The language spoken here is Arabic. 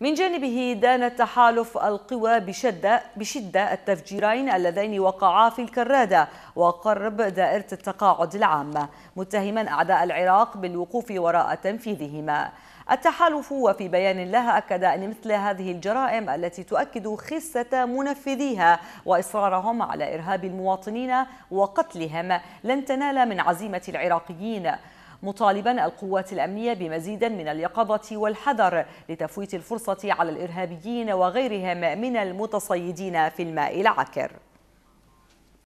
من جانبه دان التحالف القوى بشدة, بشدة التفجيرين اللذين وقعا في الكرادة وقرب دائرة التقاعد العامة متهما أعداء العراق بالوقوف وراء تنفيذهما التحالف وفي بيان لها أكد أن مثل هذه الجرائم التي تؤكد خسة منفذيها وإصرارهم على إرهاب المواطنين وقتلهم لن تنال من عزيمة العراقيين مطالبا القوات الأمنية بمزيد من اليقظة والحذر لتفويت الفرصة على الإرهابيين وغيرهم من المتصيدين في الماء العكر